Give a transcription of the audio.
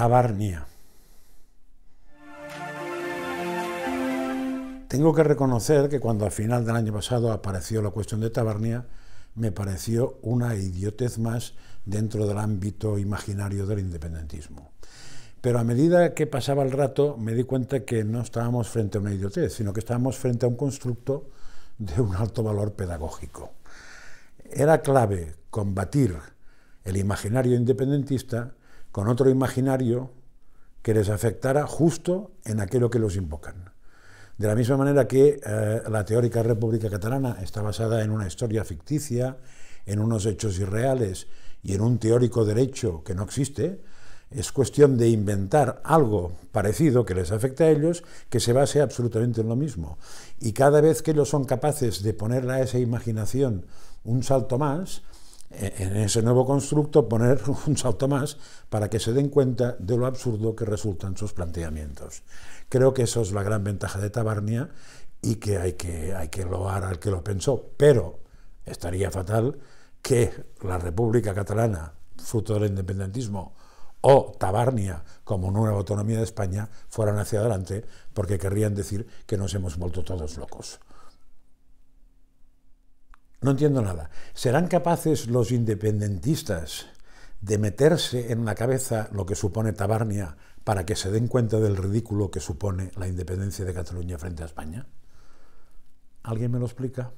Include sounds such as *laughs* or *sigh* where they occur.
Tabarnia. Tengo que reconocer que cuando al final del año pasado apareció la cuestión de Tabarnia, me pareció una idiotez más dentro del ámbito imaginario del independentismo. Pero a medida que pasaba el rato me di cuenta que no estábamos frente a una idiotez, sino que estábamos frente a un constructo de un alto valor pedagógico. Era clave combatir el imaginario independentista con otro imaginario que les afectara justo en aquello que los invocan. De la misma manera que eh, la teórica República Catalana está basada en una historia ficticia, en unos hechos irreales y en un teórico derecho que no existe, es cuestión de inventar algo parecido que les afecte a ellos, que se base absolutamente en lo mismo. Y cada vez que ellos son capaces de ponerle a esa imaginación un salto más, eh, en ese nuevo constructo poner *laughs* un salto más para que se den cuenta de lo absurdo que resultan sus planteamientos. Creo que eso es la gran ventaja de Tabarnia y que hay que, hay que loar al que lo pensó, pero estaría fatal que la República Catalana, fruto del independentismo, o Tabarnia como nueva autonomía de España fueran hacia adelante porque querrían decir que nos hemos vuelto todos locos. No entiendo nada. ¿Serán capaces los independentistas de meterse en la cabeza lo que supone Tabarnia para que se den cuenta del ridículo que supone la independencia de Cataluña frente a España? ¿Alguien me lo explica?